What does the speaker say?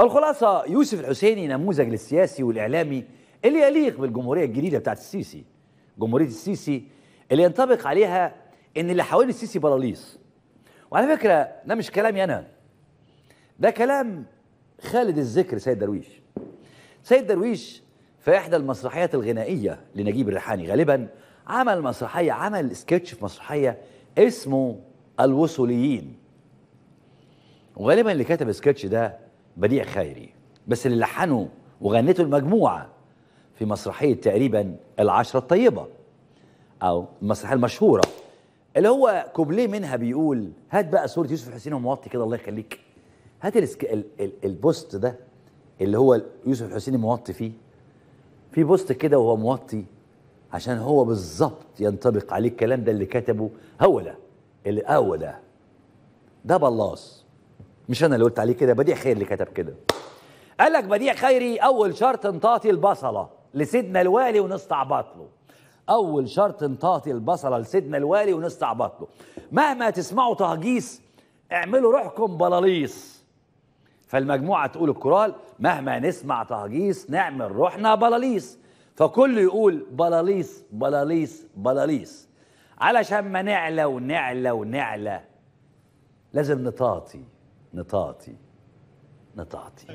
الخلاصة يوسف الحسيني نموذج للسياسي والإعلامي اللي يليق بالجمهورية الجديدة بتاعت السيسي جمهورية السيسي اللي ينطبق عليها إن اللي حوالين السيسي بلاليص وعلى فكرة ده مش كلامي أنا ده كلام خالد الذكر سيد درويش سيد درويش في إحدى المسرحيات الغنائية لنجيب الريحاني غالبا عمل مسرحية عمل سكتش في مسرحية اسمه الوصوليين وغالبا اللي كتب السكتش ده بديع خيري بس اللي لحنه وغنته المجموعة في مسرحية تقريبا العشرة الطيبة أو المسرحية المشهورة اللي هو كوبليه منها بيقول هات بقى صورة يوسف حسين وموطي كده الله يخليك هات الاسك... ال... ال... البوست ده اللي هو يوسف حسين موطي فيه في بوست كده وهو موطي عشان هو بالظبط ينطبق عليه الكلام ده اللي كتبه هو ده اللي هو ده ده بلاص مش انا اللي قلت عليه كده بديع خير اللي كتب كده قال لك بديع خيري اول شرط نطاطي البصله لسيدنا الوالي ونستعبط له اول شرط نطاطي البصله لسيدنا الوالي ونستعبط له مهما تسمعوا تهجيس اعملوا روحكم بلاليص فالمجموعه تقول الكورال مهما نسمع تهجيس نعمل روحنا بلاليص فكله يقول بلاليص بلاليص بلاليص علشان ما نعلى ونعلى ونعلى لازم نطاطي نطاطي نطاطي